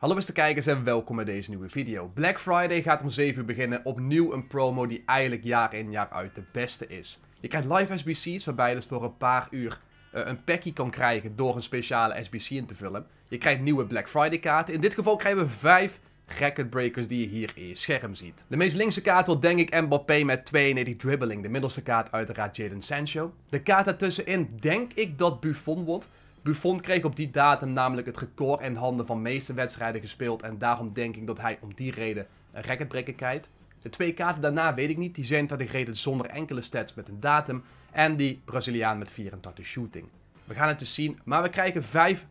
Hallo beste kijkers en welkom bij deze nieuwe video. Black Friday gaat om 7 uur beginnen, opnieuw een promo die eigenlijk jaar in jaar uit de beste is. Je krijgt live SBC's waarbij je dus voor een paar uur eh, een packie kan krijgen door een speciale SBC in te vullen. Je krijgt nieuwe Black Friday kaarten, in dit geval krijgen we 5 recordbreakers die je hier in je scherm ziet. De meest linkse kaart wordt denk ik Mbappé met 92 dribbling, de middelste kaart uiteraard Jadon Sancho. De kaart daartussenin denk ik dat Buffon wordt, Buffon kreeg op die datum namelijk het record in handen van meeste wedstrijden gespeeld. En daarom denk ik dat hij om die reden een recordbreker krijgt. De twee kaarten daarna weet ik niet. Die 37 reden zonder enkele stats met een datum. En die Braziliaan met 84 shooting. We gaan het dus zien. Maar we krijgen vijf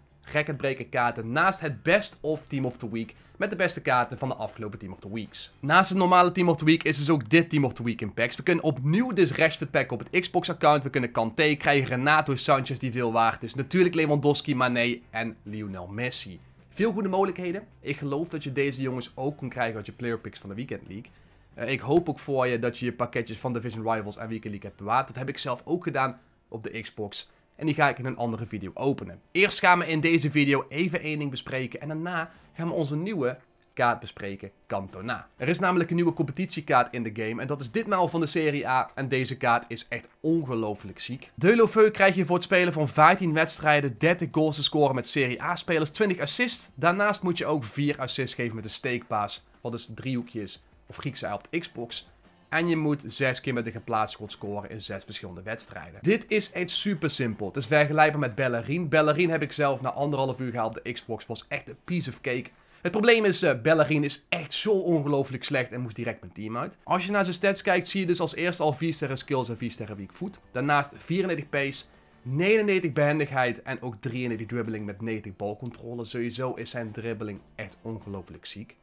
breken kaarten naast het best of team of the week met de beste kaarten van de afgelopen Team of the Weeks. Naast het normale Team of the Week is dus ook dit Team of the Week in packs. We kunnen opnieuw dus Rashford packen op het Xbox-account. We kunnen Kanté krijgen, Renato Sanchez die veel waard is. Natuurlijk Lewandowski, Mane en Lionel Messi. Veel goede mogelijkheden. Ik geloof dat je deze jongens ook kan krijgen uit je player picks van de Weekend League. Eh, ik hoop ook voor je dat je je pakketjes van Division Rivals en Weekend League hebt bewaard. Dat heb ik zelf ook gedaan op de Xbox en die ga ik in een andere video openen. Eerst gaan we in deze video even één ding bespreken en daarna gaan we onze nieuwe kaart bespreken, Kantona. Er is namelijk een nieuwe competitiekaart in de game en dat is ditmaal van de Serie A en deze kaart is echt ongelooflijk ziek. De Deulofeu krijg je voor het spelen van 15 wedstrijden 30 goals te scoren met Serie A spelers, 20 assists. Daarnaast moet je ook 4 assists geven met een steekpaas, wat dus driehoekjes of Griekse op Xbox. En je moet zes keer met de geplaatst schot scoren in zes verschillende wedstrijden. Dit is echt super simpel. Het is vergelijkbaar met Bellerin. Bellerin heb ik zelf na anderhalf uur gehaald op de Xbox. Was echt een piece of cake. Het probleem is, uh, Bellerin is echt zo ongelooflijk slecht en moest direct mijn team uit. Als je naar zijn stats kijkt, zie je dus als eerste al 4 sterren skills en 4 sterren weak foot. Daarnaast 94 pace, 99 behendigheid en ook 93 dribbling met 90 balcontrole. Sowieso is zijn dribbling echt ongelooflijk ziek.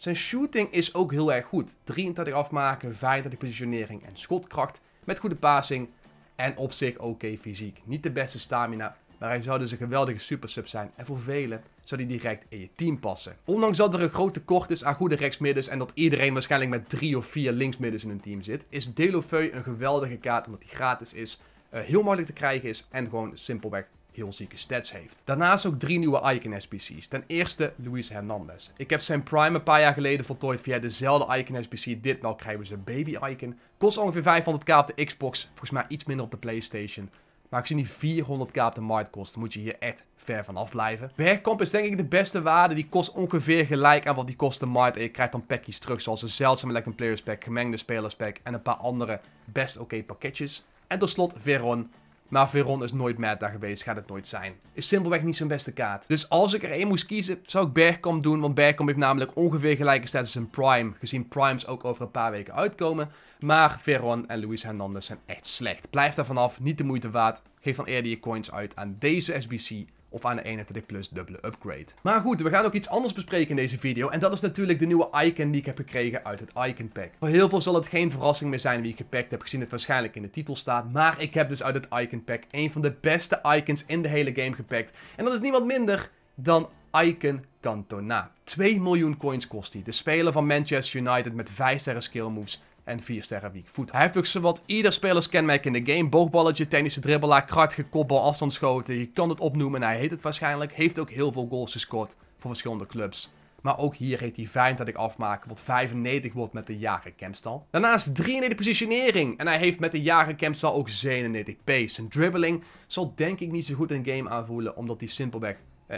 Zijn shooting is ook heel erg goed. 33 afmaken, 35 positionering en schotkracht met goede passing en op zich oké fysiek. Niet de beste stamina, maar hij zou dus een geweldige supersub zijn en voor velen zou hij direct in je team passen. Ondanks dat er een groot tekort is aan goede rechtsmiddens en dat iedereen waarschijnlijk met drie of vier linksmiddens in hun team zit, is Delofeu een geweldige kaart omdat hij gratis is, eh, heel makkelijk te krijgen is en gewoon simpelweg heel zieke stats heeft. Daarnaast ook drie nieuwe Icon SPC's. Ten eerste Luis Hernandez. Ik heb zijn Prime een paar jaar geleden voltooid via dezelfde Icon SPC. Ditmaal krijgen we een Baby Icon. Kost ongeveer 500k op de Xbox. Volgens mij iets minder op de PlayStation. Maar gezien die 400k op de markt kost, moet je hier echt ver vanaf blijven. Bergkamp is denk ik de beste waarde. Die kost ongeveer gelijk aan wat die kost de markt. En je krijgt dan packjes terug, zoals een zeldzame Legend Players Pack, gemengde Spelers Pack en een paar andere best oké pakketjes. En tot slot Veron. Maar Veron is nooit meta geweest, gaat het nooit zijn. Is simpelweg niet zijn beste kaart. Dus als ik er één moest kiezen, zou ik Bergkom doen. Want Bergkamp heeft namelijk ongeveer gelijke status in Prime. Gezien Primes ook over een paar weken uitkomen. Maar Veron en Luis Hernandez zijn echt slecht. Blijf daar vanaf, niet de moeite waard. Geef dan eerder je coins uit aan deze SBC of aan de 31 e Plus dubbele upgrade. Maar goed, we gaan ook iets anders bespreken in deze video en dat is natuurlijk de nieuwe icon die ik heb gekregen uit het icon pack. Voor heel veel zal het geen verrassing meer zijn wie ik gepackt heb, gezien het waarschijnlijk in de titel staat, maar ik heb dus uit het icon pack een van de beste icons in de hele game gepackt en dat is niemand minder dan Icon Cantona. 2 miljoen coins kost hij. De speler van Manchester United met 5 sterren skill moves en 4 sterren weak foot. Hij heeft ook zowat ieder kenmerk in de game. Boogballetje, technische dribbelaar, krachtige kopbal, afstandsschoten. Je kan het opnoemen, hij heet het waarschijnlijk. Heeft ook heel veel goals gescoord voor verschillende clubs. Maar ook hier heeft hij ik afmaken, wat 95 wordt met de campstal. Daarnaast 93 positionering. En hij heeft met de campstal ook 97 pace. Zijn dribbling zal denk ik niet zo goed in game aanvoelen, omdat hij simpelweg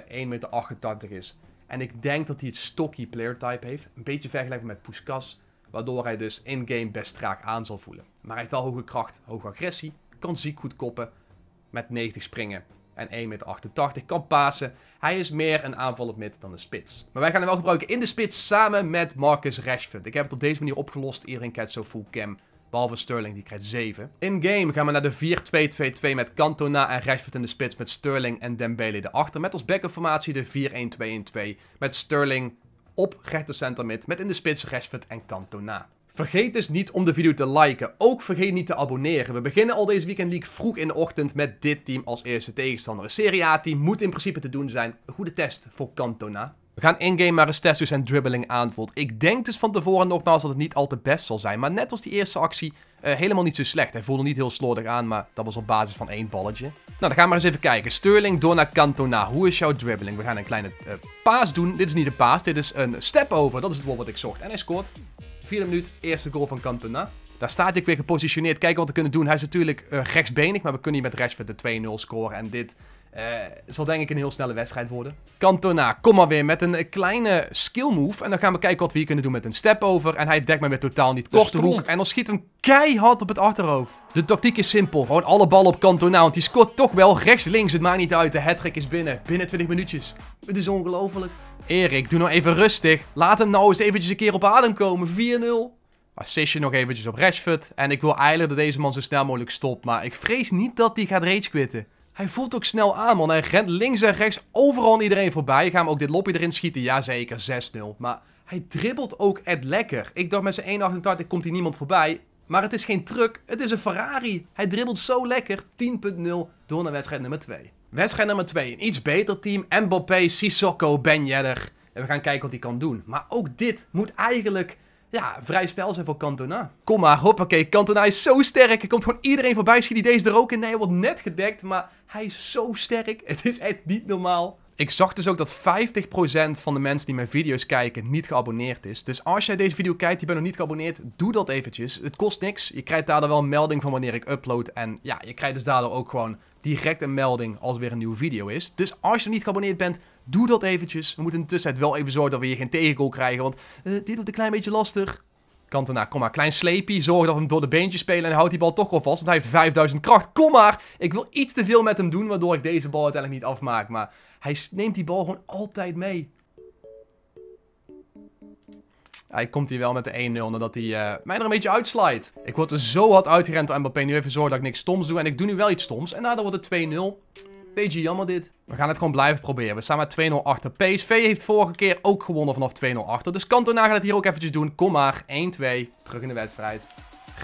uh, eh, 1,88 meter is. En ik denk dat hij het stocky player type heeft. Een beetje vergelijkbaar met Puskas waardoor hij dus in-game best traag aan zal voelen. Maar hij heeft wel hoge kracht, hoge agressie, kan ziek goed koppen met 90 springen en 1,88 meter kan pasen. Hij is meer een aanvallend mid dan een spits. Maar wij gaan hem wel gebruiken in de spits samen met Marcus Rashford. Ik heb het op deze manier opgelost. Iedereen krijgt zo full cam. Behalve Sterling, die krijgt 7. In-game gaan we naar de 4-2-2-2 met Cantona en Rashford in de spits met Sterling en Dembele erachter. Met als back-up formatie de 4-1-2-1-2 met Sterling, op rechtercenter mid met in de spits Rashford en Cantona. Vergeet dus niet om de video te liken. Ook vergeet niet te abonneren. We beginnen al deze Weekend League vroeg in de ochtend met dit team als eerste tegenstander. Een Serie A-team moet in principe te doen zijn. Goede test voor Cantona. We gaan in-game maar eens testen dus hoe zijn dribbling aanvoelt. Ik denk dus van tevoren nogmaals dat het niet al te best zal zijn. Maar net als die eerste actie, eh, helemaal niet zo slecht. Hij voelde niet heel slordig aan, maar dat was op basis van één balletje. Nou, dan gaan we maar eens even kijken. Sterling door naar Cantona. Hoe is jouw dribbling? We gaan een kleine eh, paas doen. Dit is niet een paas, dit is een step-over. Dat is het woord wat ik zocht. En hij scoort. Vierde minuut, eerste goal van Cantona. Daar staat ik weer gepositioneerd. Kijken wat we kunnen doen. Hij is natuurlijk uh, rechtsbenig, maar we kunnen hier met Rashford de 2-0 scoren. En dit eh, zal denk ik een heel snelle wedstrijd worden. Kantona, kom maar weer met een kleine skill move. En dan gaan we kijken wat we hier kunnen doen met een step over. En hij dekt me weer totaal niet. Korte hoek. En dan schiet hem keihard op het achterhoofd. De tactiek is simpel. Gewoon alle bal op Cantona. Want die scoort toch wel rechts, links. Het maakt niet uit. De hattrick is binnen. Binnen 20 minuutjes. Het is ongelooflijk. Erik, doe nou even rustig. Laat hem nou eens eventjes een keer op adem komen. 4-0. Assistje nog eventjes op Rashford. En ik wil eigenlijk dat deze man zo snel mogelijk stopt. Maar ik vrees niet dat hij gaat rage quitten. Hij voelt ook snel aan, man. Hij rent links en rechts overal iedereen voorbij. Gaan we ook dit loppie erin schieten. Jazeker, 6-0. Maar hij dribbelt ook echt lekker. Ik dacht met zijn 1,88 komt hij niemand voorbij. Maar het is geen truck, het is een Ferrari. Hij dribbelt zo lekker. 10.0 door naar wedstrijd nummer 2. Wedstrijd nummer 2. Een iets beter team. Mbappé, Sissoko, Ben Yedder. En we gaan kijken wat hij kan doen. Maar ook dit moet eigenlijk ja, vrij spel zijn voor Cantona. Kom maar, hoppakee. Cantona is zo sterk. Er komt gewoon iedereen voorbij. Schiet die deze er ook in? Nee, hij wordt net gedekt. Maar hij is zo sterk. Het is echt niet normaal. Ik zag dus ook dat 50% van de mensen die mijn video's kijken niet geabonneerd is. Dus als jij deze video kijkt, je bent nog niet geabonneerd, doe dat eventjes. Het kost niks. Je krijgt daardoor wel een melding van wanneer ik upload. En ja, je krijgt dus daardoor ook gewoon direct een melding als weer een nieuwe video is. Dus als je niet geabonneerd bent, Doe dat eventjes. We moeten intussen wel even zorgen dat we hier geen tegengoal krijgen. Want eh, dit wordt een klein beetje lastig. erna. kom maar. Klein sleepie. Zorg dat we hem door de beentjes spelen. En houd die bal toch op vast. Want hij heeft 5000 kracht. Kom maar. Ik wil iets te veel met hem doen. Waardoor ik deze bal uiteindelijk niet afmaak. Maar hij neemt die bal gewoon altijd mee. Hij komt hier wel met de 1-0, nadat hij eh, mij er een beetje uitslijt. Ik word er zo hard uitgerend door Mbappé. Nu even zorgen dat ik niks stoms doe. En ik doe nu wel iets stoms. En nou, daardoor wordt het 2-0. Beetje jammer dit. We gaan het gewoon blijven proberen. We staan met 2-0 achter. PSV heeft vorige keer ook gewonnen vanaf 2-0 achter. Dus Kantona gaat het hier ook eventjes doen. Kom maar. 1-2. Terug in de wedstrijd.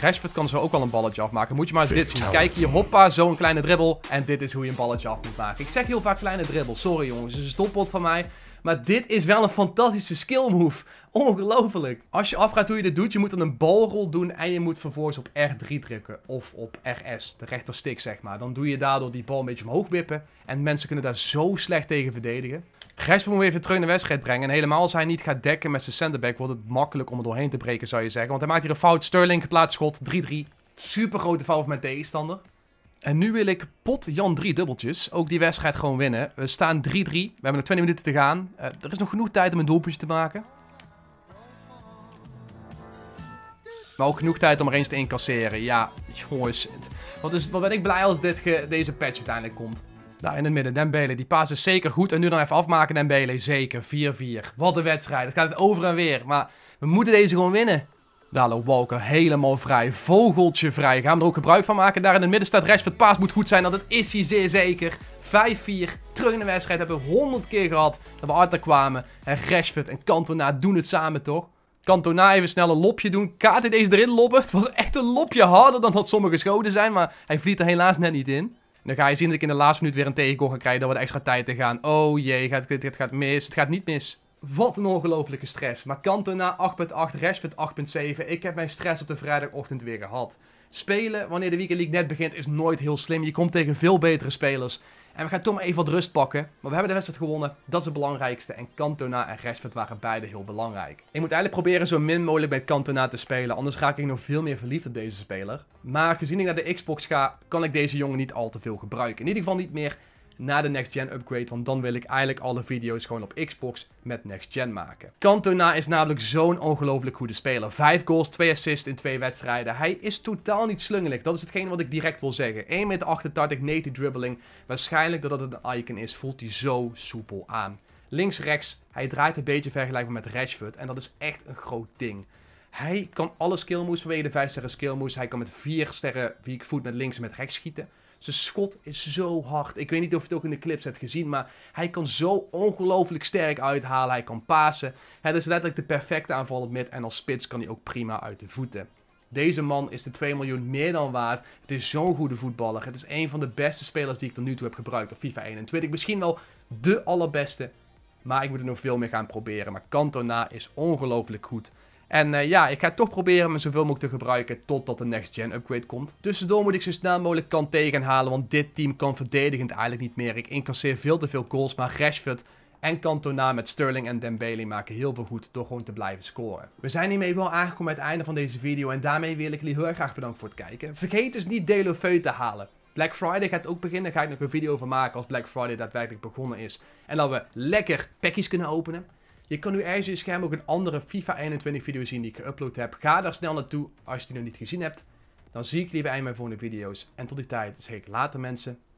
Rashford kan zo ook al een balletje afmaken. Moet je maar eens dit zien. Kijk hier, hoppa, zo'n kleine dribbel. En dit is hoe je een balletje af moet maken. Ik zeg heel vaak kleine dribbel. Sorry jongens, het is een stoppot van mij. Maar dit is wel een fantastische skill move. Ongelooflijk. Als je afgaat hoe je dit doet, je moet dan een balrol doen en je moet vervolgens op R3 drukken. Of op RS, de rechterstick zeg maar. Dan doe je daardoor die bal een beetje omhoog wippen. En mensen kunnen daar zo slecht tegen verdedigen. Grijs moet even terug de wedstrijd brengen. En helemaal als hij niet gaat dekken met zijn centerback, wordt het makkelijk om er doorheen te breken zou je zeggen. Want hij maakt hier een fout. Sterling geplaatst schot, 3-3. Super grote fout met mijn tegenstander. En nu wil ik pot Jan 3 dubbeltjes. Ook die wedstrijd gewoon winnen. We staan 3-3. We hebben nog 20 minuten te gaan. Eh, er is nog genoeg tijd om een doelpuntje te maken. Maar ook genoeg tijd om er eens te incasseren. Ja, jongens. Wat, is, wat ben ik blij als dit deze patch uiteindelijk komt. Daar nou, in het midden, Dembele. Die paas is zeker goed. En nu dan even afmaken, Dembele. Zeker, 4-4. Wat een wedstrijd. Het gaat het over en weer. Maar we moeten deze gewoon winnen. Daar loopt Walker helemaal vrij. Vogeltje vrij. Gaan we er ook gebruik van maken. Daar in het midden staat Rashford. Paas moet goed zijn. Dat is hij zeer zeker. 5-4. wedstrijd hebben we 100 keer gehad. Dat we harder kwamen. En Rashford en Cantona doen het samen toch? Cantona even snel een lopje doen. deze erin lobben. Het was echt een lopje harder dan dat sommige schoten zijn. Maar hij vliegt er helaas net niet in. dan ga je zien dat ik in de laatste minuut weer een tegenkoor ga krijgen. Dat we extra tijd te gaan. Oh jee, gaat, het gaat mis. Het gaat niet mis. Wat een ongelofelijke stress. Maar Kantona 8.8, Rashford 8.7. Ik heb mijn stress op de vrijdagochtend weer gehad. Spelen wanneer de Weekend League net begint is nooit heel slim. Je komt tegen veel betere spelers. En we gaan toch maar even wat rust pakken. Maar we hebben de wedstrijd gewonnen. Dat is het belangrijkste. En Cantona en Rashford waren beide heel belangrijk. Ik moet eigenlijk proberen zo min mogelijk met Cantona te spelen. Anders raak ik nog veel meer verliefd op deze speler. Maar gezien ik naar de Xbox ga, kan ik deze jongen niet al te veel gebruiken. In ieder geval niet meer na de next gen upgrade. Want dan wil ik eigenlijk alle video's gewoon op Xbox met next gen maken. Cantona is namelijk zo'n ongelooflijk goede speler. Vijf goals, twee assists in twee wedstrijden. Hij is totaal niet slungelig. Dat is hetgeen wat ik direct wil zeggen. met meter, 90 dribbling. Waarschijnlijk dat het een icon is, voelt hij zo soepel aan. Links-rechts, hij draait een beetje vergelijkbaar met Rashford. En dat is echt een groot ding. Hij kan alle skill moves vanwege de 5 sterren skill moves. Hij kan met 4 sterren weak foot met links en met rechts schieten. Zijn schot is zo hard. Ik weet niet of je het ook in de clips hebt gezien, maar hij kan zo ongelooflijk sterk uithalen. Hij kan pasen. Het is letterlijk de perfecte aanvaller mid. en als spits kan hij ook prima uit de voeten. Deze man is de 2 miljoen meer dan waard. Het is zo'n goede voetballer. Het is een van de beste spelers die ik tot nu toe heb gebruikt op FIFA 21. Misschien wel de allerbeste. Maar ik moet er nog veel meer gaan proberen. Maar Cantona is ongelooflijk goed. En eh, ja, ik ga toch proberen me zoveel mogelijk te gebruiken totdat de next gen upgrade komt. Tussendoor moet ik zo snel mogelijk kant tegenhalen, want dit team kan verdedigend eigenlijk niet meer. Ik incasseer veel te veel goals, maar Rashford en Cantona met Sterling en Dembele maken heel veel goed door gewoon te blijven scoren. We zijn hiermee wel aangekomen bij het einde van deze video en daarmee wil ik jullie heel erg graag bedanken voor het kijken. Vergeet dus niet Delo Feu te halen. Black Friday gaat ook beginnen, daar ga ik nog een video over maken als Black Friday daadwerkelijk begonnen is. En dat we lekker packies kunnen openen. Je kan nu ergens je scherm ook een andere FIFA 21 video zien die ik geüpload heb. Ga daar snel naartoe als je die nog niet gezien hebt. Dan zie ik jullie bij mijn volgende video's. En tot die tijd zeg ik later mensen.